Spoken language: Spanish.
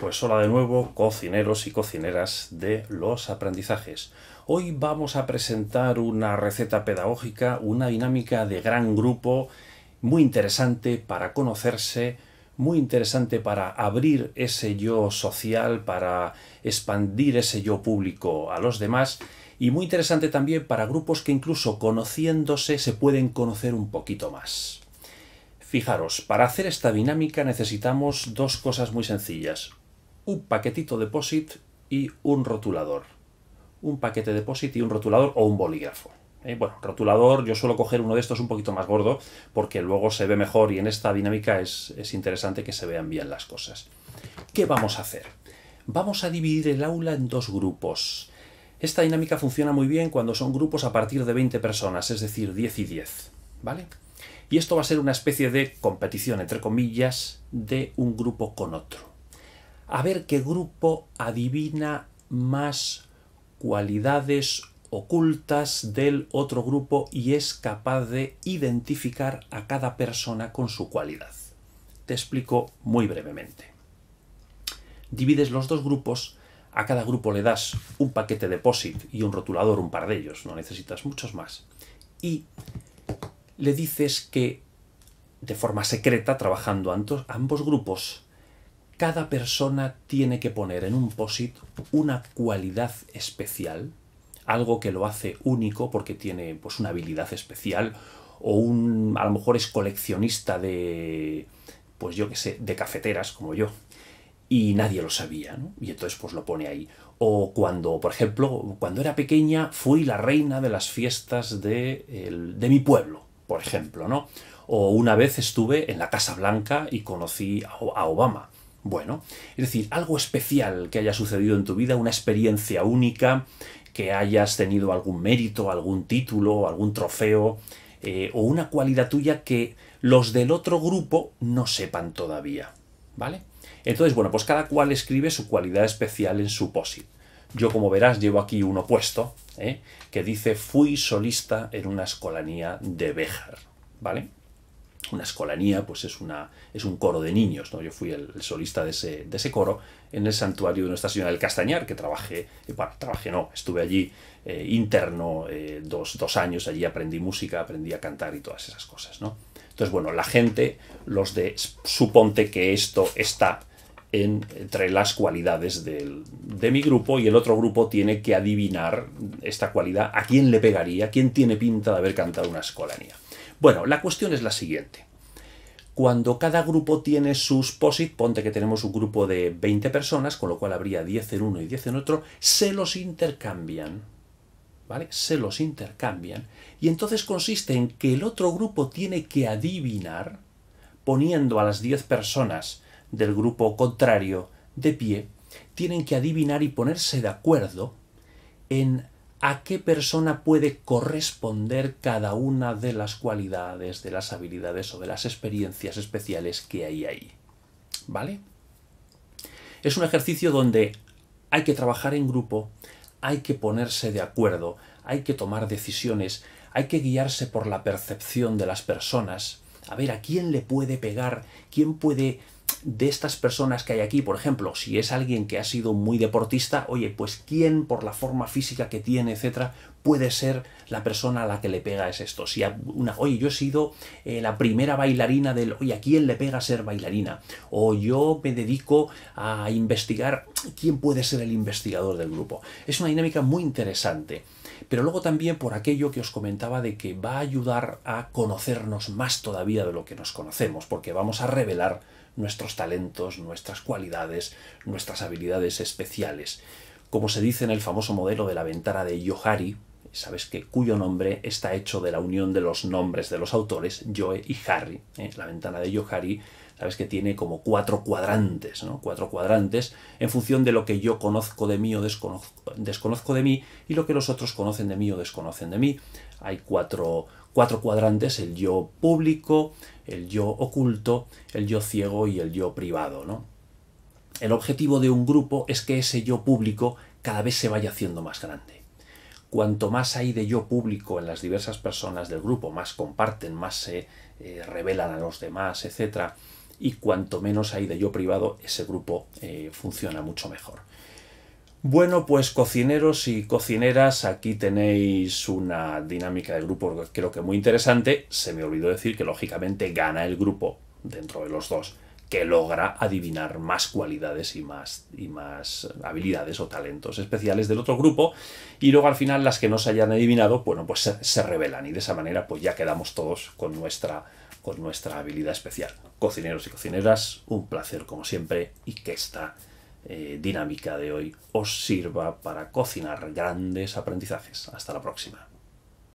Pues hola de nuevo, cocineros y cocineras de los aprendizajes. Hoy vamos a presentar una receta pedagógica, una dinámica de gran grupo, muy interesante para conocerse, muy interesante para abrir ese yo social, para expandir ese yo público a los demás y muy interesante también para grupos que incluso conociéndose se pueden conocer un poquito más. Fijaros, para hacer esta dinámica necesitamos dos cosas muy sencillas un paquetito de POSIT y un rotulador. Un paquete de POSIT y un rotulador o un bolígrafo. Eh, bueno, rotulador, yo suelo coger uno de estos un poquito más gordo porque luego se ve mejor y en esta dinámica es, interesante que se vean bien las cosas. ¿Qué vamos a hacer? Vamos a dividir el aula en dos grupos. Esta dinámica funciona muy bien cuando son grupos a partir de 20 personas, es decir, 10 y 10. ¿Vale? Y esto va a ser una especie de competición, entre comillas, de un grupo con otro a ver qué grupo adivina más cualidades ocultas del otro grupo y es capaz de identificar a cada persona con su cualidad. Te explico muy brevemente. Divides los dos grupos, a cada grupo le das un paquete de POSIT y un rotulador, un par de ellos, no necesitas muchos más, y le dices que de forma secreta, trabajando ambos grupos, cada persona tiene que poner en un POSIT una cualidad especial, algo que lo hace único porque tiene pues, una habilidad especial, o un, a lo mejor es coleccionista de, pues yo qué sé, de cafeteras como yo, y nadie lo sabía, ¿no? y entonces pues lo pone ahí. O cuando, por ejemplo, cuando era pequeña fui la reina de las fiestas de, mi pueblo, por ejemplo, ¿no? O una vez estuve en la Casa Blanca y conocí a, a Obama bueno, es decir, algo especial que haya sucedido en tu vida, una experiencia única, que hayas tenido algún mérito, algún título, algún trofeo, eh, o una cualidad tuya que los del otro grupo no sepan todavía. ¿Vale? Entonces, bueno, pues cada cual escribe su cualidad especial en su POSIT. Yo, como verás, llevo aquí uno puesto, ¿eh? que dice fui solista en una escolanía de Béjar. ¿Vale? una escolanía, pues es, una, es un coro de niños, ¿no? Yo fui el, solista de ese, coro en el santuario de Nuestra Señora del Castañar, que trabajé, eh, bueno, trabajé no, estuve allí eh, interno eh, dos, años, allí aprendí música, aprendí a cantar y todas esas cosas, ¿no? Entonces, bueno, la gente, los de, suponte que esto está entre las cualidades de mi grupo y el otro grupo tiene que adivinar esta cualidad, a quién le pegaría, quién tiene pinta de haber cantado una escolanía. Bueno, la cuestión es la siguiente. Cuando cada grupo tiene sus POSIT, ponte que tenemos un grupo de 20 personas, con lo cual habría 10 en uno y 10 en otro, se los intercambian. ¿Vale? Se los intercambian. Y entonces consiste en que el otro grupo tiene que adivinar, poniendo a las 10 personas del grupo contrario de pie, tienen que adivinar y ponerse de acuerdo en a qué persona puede corresponder cada una de las cualidades, de las habilidades o de las experiencias especiales que hay ahí. ¿Vale? Es un ejercicio donde hay que trabajar en grupo, hay que ponerse de acuerdo, hay que tomar decisiones, hay que guiarse por la percepción de las personas, a ver a quién le puede pegar, quién puede de estas personas que hay aquí, por ejemplo, si es alguien que ha sido muy deportista, oye, pues quién por la forma física que tiene, etcétera, puede ser la persona a la que le pega es esto. Si una, oye, yo he sido eh, la primera bailarina del, oye, ¿a quién le pega ser bailarina? O yo me dedico a investigar quién puede ser el investigador del grupo. Es una dinámica muy interesante. Pero luego también por aquello que os comentaba de que va a ayudar a conocernos más todavía de lo que nos conocemos, porque vamos a revelar nuestros talentos, nuestras cualidades, nuestras habilidades especiales. Como se dice en el famoso modelo de la ventana de Yohari, sabes que cuyo nombre está hecho de la unión de los nombres de los autores, Joe y Harry. ¿eh? La ventana de Harry, sabes que tiene como cuatro cuadrantes, Cuatro cuadrantes en función de lo que yo conozco de mí o desconozco, de mí y lo que los otros conocen de mí o desconocen de mí. Hay cuatro, cuadrantes, el yo público, el yo oculto, el yo ciego y el yo privado, El objetivo de un grupo es que ese yo público cada vez se vaya haciendo más grande Cuanto más hay de yo público en las diversas personas del grupo, más comparten, más se eh, revelan a los demás, etc. Y cuanto menos hay de yo privado, ese grupo eh, funciona mucho mejor. Bueno, pues cocineros y cocineras, aquí tenéis una dinámica de grupo creo que muy interesante. Se me olvidó decir que lógicamente gana el grupo dentro de los dos que logra adivinar más cualidades y más, y más habilidades o talentos especiales del otro grupo. Y luego al final las que no se hayan adivinado, bueno, pues se, revelan y de esa manera pues ya quedamos todos con nuestra, con nuestra habilidad especial. Cocineros y cocineras, un placer como siempre y que esta eh, dinámica de hoy os sirva para cocinar grandes aprendizajes. Hasta la próxima.